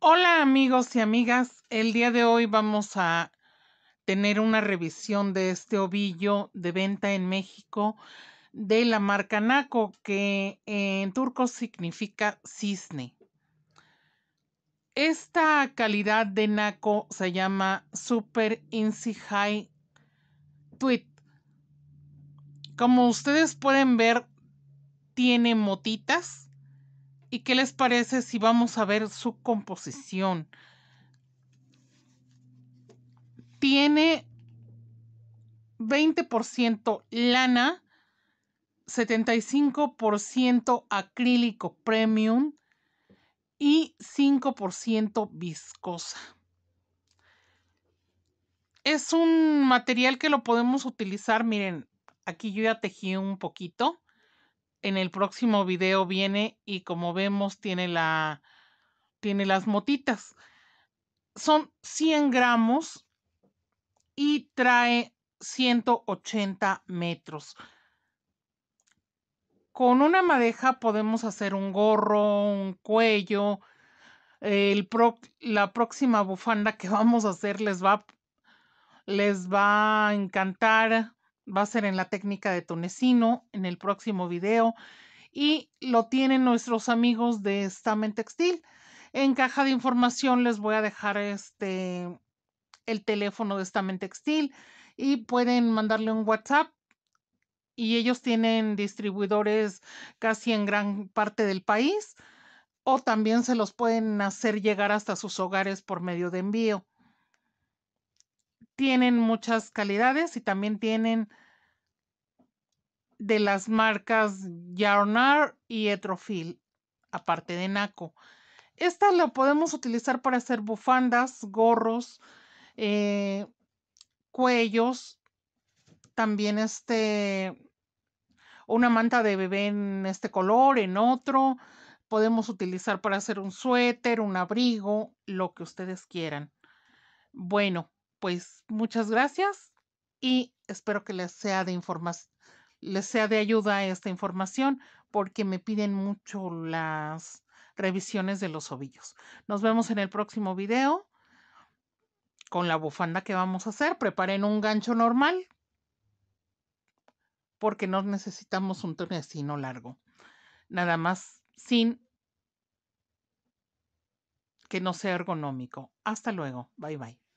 Hola amigos y amigas, el día de hoy vamos a tener una revisión de este ovillo de venta en México de la marca Naco, que en turco significa cisne. Esta calidad de Naco se llama Super Insi High Tweet como ustedes pueden ver, tiene motitas. ¿Y qué les parece si vamos a ver su composición? Tiene 20% lana, 75% acrílico premium y 5% viscosa. Es un material que lo podemos utilizar, miren, Aquí yo ya tejí un poquito. En el próximo video viene y como vemos tiene la tiene las motitas. Son 100 gramos y trae 180 metros. Con una madeja podemos hacer un gorro, un cuello. la próxima bufanda que vamos a hacer les va, les va a encantar va a ser en la técnica de tunecino en el próximo video y lo tienen nuestros amigos de Stamen Textil. En caja de información les voy a dejar este el teléfono de Stamen Textil y pueden mandarle un WhatsApp y ellos tienen distribuidores casi en gran parte del país o también se los pueden hacer llegar hasta sus hogares por medio de envío tienen muchas calidades y también tienen de las marcas Yarnar y Etrofil, aparte de Naco. Esta la podemos utilizar para hacer bufandas, gorros, eh, cuellos, también este, una manta de bebé en este color, en otro. Podemos utilizar para hacer un suéter, un abrigo, lo que ustedes quieran. Bueno, pues muchas gracias y espero que les sea de información les sea de ayuda esta información porque me piden mucho las revisiones de los ovillos. Nos vemos en el próximo video con la bufanda que vamos a hacer. Preparen un gancho normal porque no necesitamos un tornecino largo. Nada más sin que no sea ergonómico. Hasta luego. Bye bye.